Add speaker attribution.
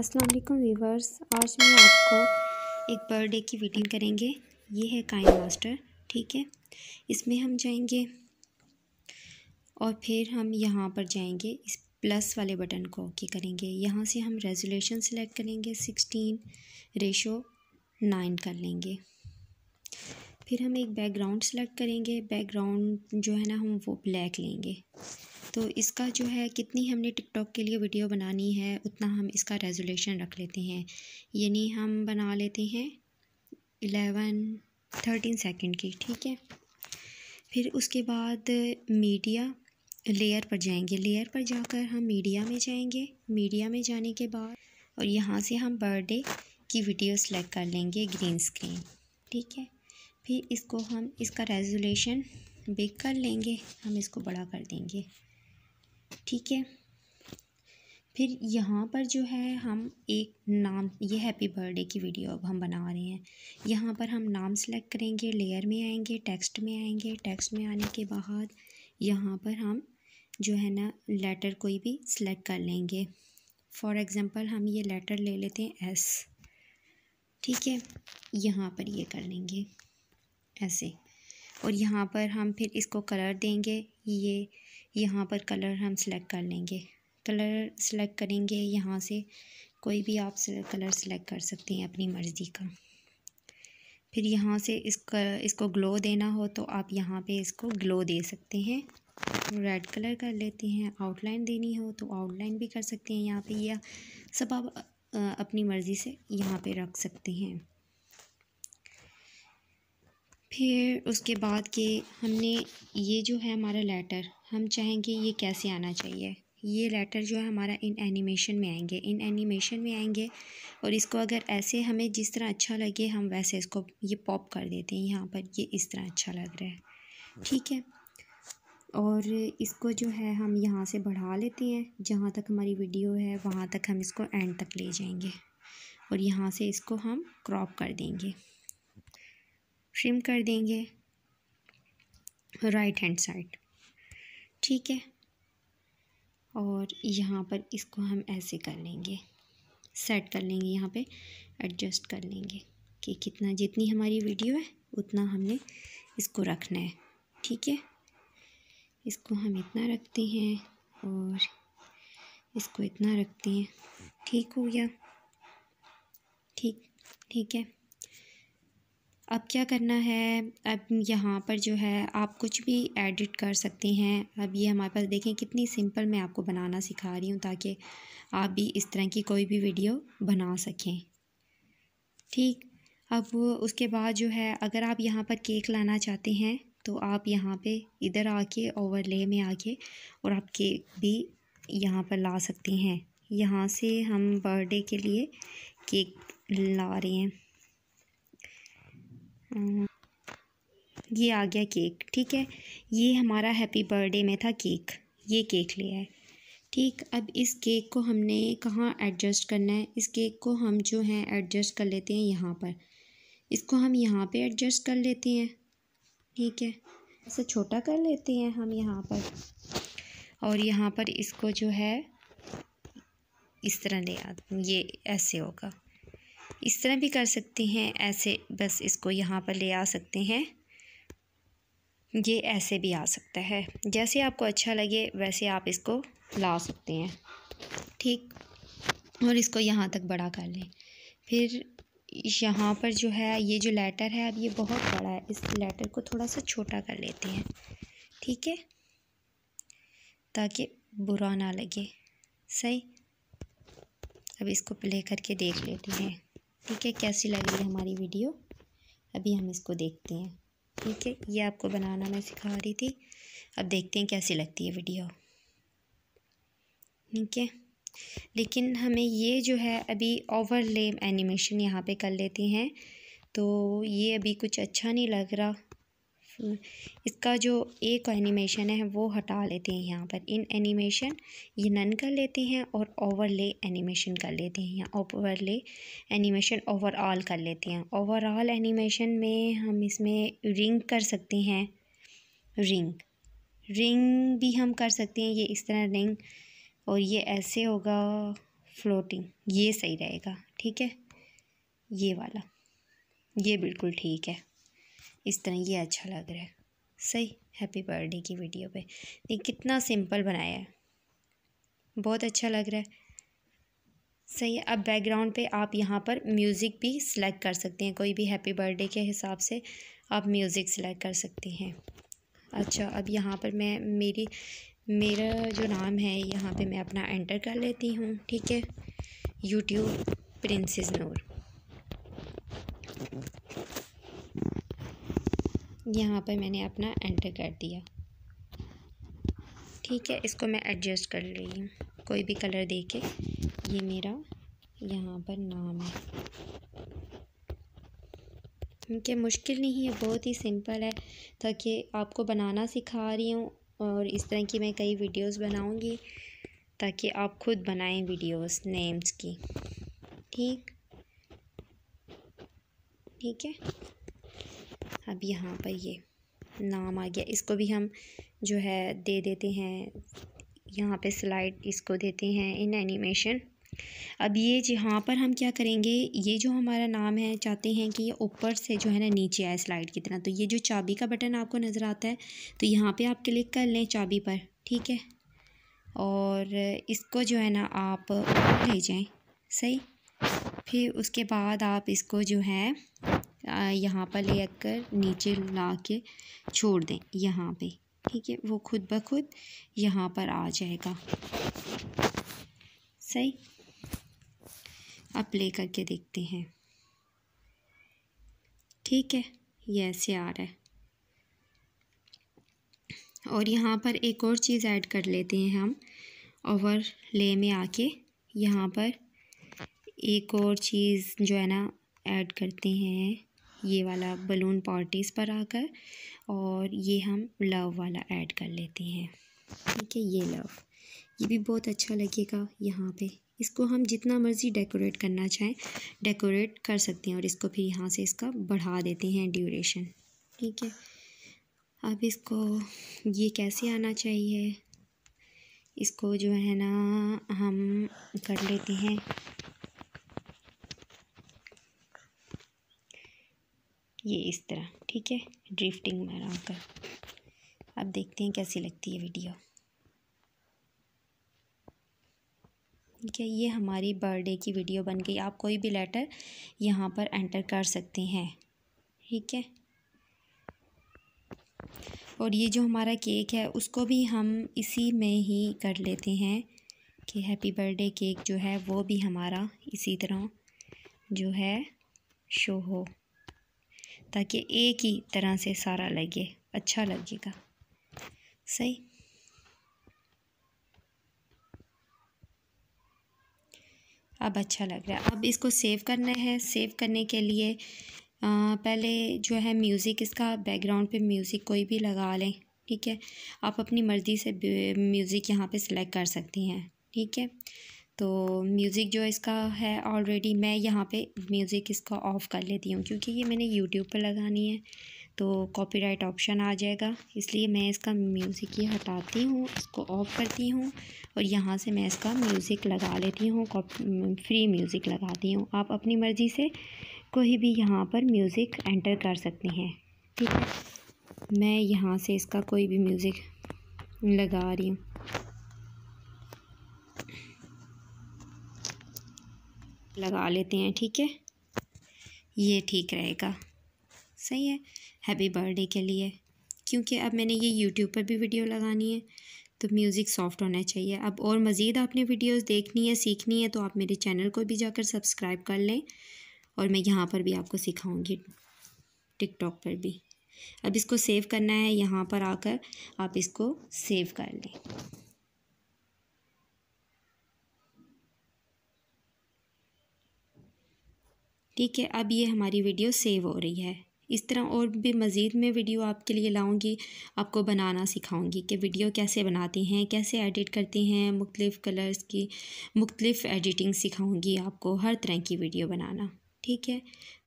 Speaker 1: अस्सलाम वालेकुम वीवर्स आज मैं आपको एक बर्थडे की वीडिंग करेंगे ये है काइन मास्टर ठीक है इसमें हम जाएंगे और फिर हम यहाँ पर जाएंगे इस प्लस वाले बटन को ओके करेंगे यहाँ से हम रेजोल्यूशन सिलेक्ट करेंगे सिक्सटीन रेशो नाइन कर लेंगे फिर हम एक बैकग्राउंड सेलेक्ट करेंगे बैकग्राउंड जो है ना हम वो ब्लैक लेंगे तो इसका जो है कितनी हमने टिकटॉक के लिए वीडियो बनानी है उतना हम इसका रेजोल्यूशन रख लेते हैं यानी हम बना लेते हैं एलेवन थर्टीन सेकेंड की ठीक है फिर उसके बाद मीडिया लेयर पर जाएंगे लेयर पर जाकर हम मीडिया में जाएंगे मीडिया में जाने के बाद और यहाँ से हम बर्थडे की वीडियो सेलेक्ट कर लेंगे ग्रीन स्क्रीन ठीक है फिर इसको हम इसका रेजोल्यूशन बिग कर लेंगे हम इसको बड़ा कर देंगे ठीक है फिर यहाँ पर जो है हम एक नाम ये हैप्पी बर्थडे की वीडियो अब हम बना रहे हैं यहाँ पर हम नाम सेलेक्ट करेंगे लेयर में आएंगे टेक्स्ट में आएंगे टेक्स्ट में आने के बाद यहाँ पर हम जो है ना लेटर कोई भी सिलेक्ट कर लेंगे फॉर एग्ज़ाम्पल हम ये लेटर ले लेते हैं एस ठीक है यहाँ पर ये कर लेंगे ऐसे और यहाँ पर हम फिर इसको कलर देंगे ये यहाँ पर कलर हम सेलेक्ट कर लेंगे कलर सेलेक्ट करेंगे यहाँ से कोई भी आप कलर सेलेक्ट कर सकते हैं अपनी मर्ज़ी का फिर यहाँ से इसका इसको ग्लो देना हो तो आप यहाँ पे इसको ग्लो दे सकते हैं रेड कलर कर लेते हैं आउटलाइन देनी हो तो आउटलाइन भी कर सकते हैं यहाँ पे या सब आप अपनी मर्ज़ी से यहाँ पे रख सकते हैं फिर उसके बाद के हमने ये जो है हमारा लेटर हम चाहेंगे ये कैसे आना चाहिए ये लेटर जो है हमारा इन एनिमेशन में आएंगे इन एनिमेशन में आएंगे और इसको अगर ऐसे हमें जिस तरह अच्छा लगे हम वैसे इसको ये पॉप कर देते हैं यहाँ पर ये इस तरह अच्छा लग रहा है ठीक है और इसको जो है हम यहाँ से बढ़ा लेते हैं जहाँ तक हमारी वीडियो है वहाँ तक हम इसको एंड तक ले जाएंगे और यहाँ से इसको हम क्रॉप कर देंगे ट्रिम कर देंगे राइट हैंड साइड ठीक है और यहाँ पर इसको हम ऐसे कर लेंगे सेट कर लेंगे यहाँ पे एडजस्ट कर लेंगे कि कितना जितनी हमारी वीडियो है उतना हमने इसको रखना है ठीक है इसको हम इतना रखते हैं और इसको इतना रखते हैं ठीक हो गया ठीक ठीक है अब क्या करना है अब यहाँ पर जो है आप कुछ भी एडिट कर सकते हैं अब ये हमारे पास देखें कितनी सिंपल मैं आपको बनाना सिखा रही हूँ ताकि आप भी इस तरह की कोई भी वीडियो बना सकें ठीक अब उसके बाद जो है अगर आप यहाँ पर केक लाना चाहते हैं तो आप यहाँ पे इधर आके ओवरले में आके और आप केक भी यहाँ पर ला सकते हैं यहाँ से हम बर्थडे के लिए केक ला रहे हैं हम्म। ये आ गया केक ठीक है ये हमारा हैप्पी बर्थडे में था केक ये केक लिया है ठीक अब इस केक को हमने कहाँ एडजस्ट करना है इस केक को हम जो हैं एडजस्ट कर लेते हैं यहाँ पर इसको हम यहाँ पे एडजस्ट कर लेते हैं ठीक है इसे छोटा कर लेते हैं हम यहाँ पर और यहाँ पर इसको जो है इस तरह ले आ ये ऐसे होगा इस तरह भी कर सकते हैं ऐसे बस इसको यहाँ पर ले आ सकते हैं ये ऐसे भी आ सकता है जैसे आपको अच्छा लगे वैसे आप इसको ला सकते हैं ठीक और इसको यहाँ तक बड़ा कर लें फिर यहाँ पर जो है ये जो लेटर है अब ये बहुत बड़ा है इस लेटर को थोड़ा सा छोटा कर लेते हैं ठीक है ताकि बुरा ना लगे सही अब इसको प्ले करके देख लेते हैं ठीक है कैसी लग रही है हमारी वीडियो अभी हम इसको देखते हैं ठीक है ये आपको बनाना मैं सिखा रही थी अब देखते हैं कैसी लगती है वीडियो ठीक है लेकिन हमें ये जो है अभी ओवरले एनिमेशन यहाँ पे कर लेते हैं तो ये अभी कुछ अच्छा नहीं लग रहा इसका जो एक एनिमेशन है वो हटा लेते हैं यहाँ पर इन एनिमेशन ये नन कर लेते हैं और ओवरले एनिमेशन कर लेते हैं यहाँ ओवरले एनिमेशन ओवरऑल कर लेते हैं ओवरऑल एनिमेशन में हम इसमें रिंग कर सकते हैं रिंग रिंग भी हम कर सकते हैं ये इस तरह रिंग और ये ऐसे होगा फ्लोटिंग ये सही रहेगा ठीक है ये वाला ये बिल्कुल ठीक है इस तरह ये अच्छा लग रहा है सही हैप्पी बर्थडे की वीडियो पे देख कितना सिंपल बनाया है बहुत अच्छा लग रहा है सही है अब बैकग्राउंड पे आप यहाँ पर म्यूज़िक भी सिलेक्ट कर सकते हैं कोई भी हैप्पी बर्थडे के हिसाब से आप म्यूज़िक सिलेक्ट कर सकते हैं अच्छा अब यहाँ पर मैं मेरी मेरा जो नाम है यहाँ पे मैं अपना एंटर कर लेती हूँ ठीक है यूट्यूब प्रिंसेस नूर यहाँ पर मैंने अपना एंटर कर दिया ठीक है इसको मैं एडजस्ट कर रही हूँ कोई भी कलर दे के ये मेरा यहाँ पर नाम है क्योंकि मुश्किल नहीं है बहुत ही सिंपल है ताकि आपको बनाना सिखा रही हूँ और इस तरह की मैं कई वीडियोस बनाऊँगी ताकि आप खुद बनाएं वीडियोस नेम्स की ठीक ठीक है अब यहाँ पर ये नाम आ गया इसको भी हम जो है दे देते हैं यहाँ पे स्लाइड इसको देते हैं इन एनिमेशन अब ये जहाँ पर हम क्या करेंगे ये जो हमारा नाम है चाहते हैं कि ये ऊपर से जो है ना नीचे आए स्लाइड की तरह तो ये जो चाबी का बटन आपको नज़र आता है तो यहाँ पे आप क्लिक कर लें चाबी पर ठीक है और इसको जो है ना आप ले जाएं सही फिर उसके बाद आप इसको जो है यहाँ पर ले कर नीचे ला के छोड़ दें यहाँ पे ठीक है वो खुद ब खुद यहाँ पर आ जाएगा सही अब ले करके देखते हैं ठीक है ये ऐसे आ रहा है और यहाँ पर एक और चीज़ ऐड कर लेते हैं हम ओवर ले में आके यहाँ पर एक और चीज़ जो है ना ऐड करते हैं ये वाला बलून पार्टीज़ पर आकर और ये हम लव वाला ऐड कर लेते हैं ठीक है ये लव ये भी बहुत अच्छा लगेगा यहाँ पे इसको हम जितना मर्ज़ी डेकोरेट करना चाहें डेकोरेट कर सकते हैं और इसको फिर यहाँ से इसका बढ़ा देते हैं ड्यूरेशन ठीक है अब इसको ये कैसे आना चाहिए इसको जो है ना हम कर लेते हैं ये इस तरह ठीक है ड्रिफ्टिंग मारा कर अब देखते हैं कैसी लगती है वीडियो ठीक है ये हमारी बर्थडे की वीडियो बन गई आप कोई भी लेटर यहाँ पर एंटर कर सकते हैं ठीक है और ये जो हमारा केक है उसको भी हम इसी में ही कर लेते हैं कि हैप्पी बर्थडे केक जो है वो भी हमारा इसी तरह जो है शो हो ताकि एक ही तरह से सारा लगे अच्छा लगेगा सही अब अच्छा लग रहा है अब इसको सेव करना है सेव करने के लिए आ, पहले जो है म्यूज़िक इसका बैकग्राउंड पे म्यूज़िक कोई भी लगा लें ठीक है आप अपनी मर्ज़ी से म्यूज़िक यहाँ पे सिलेक्ट कर सकती हैं ठीक है तो म्यूज़िक जो इसका है ऑलरेडी मैं यहाँ पे म्यूज़िक इसका ऑफ़ कर लेती हूँ क्योंकि ये मैंने यूट्यूब पर लगानी है तो कॉपीराइट ऑप्शन आ जाएगा इसलिए मैं इसका म्यूज़िक ये हटाती हूँ इसको ऑफ़ करती हूँ और यहाँ से मैं इसका म्यूज़िक लगा लेती हूँ फ्री म्यूज़िक लगाती हूँ आप अपनी मर्ज़ी से कोई भी यहाँ पर म्यूज़िक एंटर कर सकते हैं ठीक है मैं यहाँ से इसका कोई भी म्यूज़िक लगा रही हूँ लगा लेते हैं ठीक है ये ठीक रहेगा सही है हैप्पी बर्थडे के लिए क्योंकि अब मैंने ये यूट्यूब पर भी वीडियो लगानी है तो म्यूज़िक सॉफ्ट होना चाहिए अब और मज़ीद आपने वीडियोस देखनी है सीखनी है तो आप मेरे चैनल को भी जाकर सब्सक्राइब कर लें और मैं यहाँ पर भी आपको सिखाऊंगी टिकटॉक पर भी अब इसको सेव करना है यहाँ पर आकर आप इसको सेव कर लें ठीक है अब ये हमारी वीडियो सेव हो रही है इस तरह और भी मज़ीद मैं वीडियो आपके लिए लाऊंगी आपको बनाना सिखाऊंगी कि वीडियो कैसे बनाते हैं कैसे एडिट करते हैं मुख्तलिफ़ कलर्स की मुख्तलिफ़ एडिटिंग सिखाऊंगी आपको हर तरह की वीडियो बनाना ठीक है